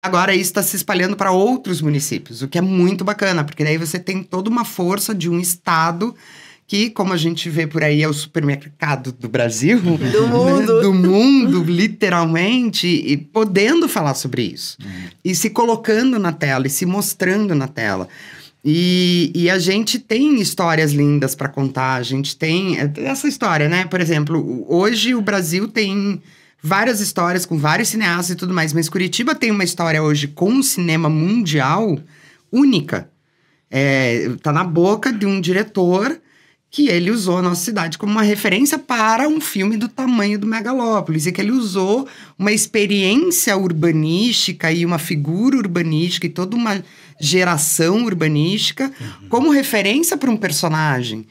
Agora isso está se espalhando para outros municípios, o que é muito bacana, porque daí você tem toda uma força de um estado que, como a gente vê por aí, é o supermercado do Brasil, do né? mundo, né? do mundo literalmente, e podendo falar sobre isso, uhum. e se colocando na tela, e se mostrando na tela. E, e a gente tem histórias lindas para contar, a gente tem é, essa história, né? Por exemplo, hoje o Brasil tem várias histórias com vários cineastas e tudo mais, mas Curitiba tem uma história hoje com o cinema mundial única. É, tá na boca de um diretor que ele usou a nossa cidade como uma referência para um filme do tamanho do Megalópolis, e que ele usou uma experiência urbanística e uma figura urbanística e toda uma geração urbanística uhum. como referência para um personagem.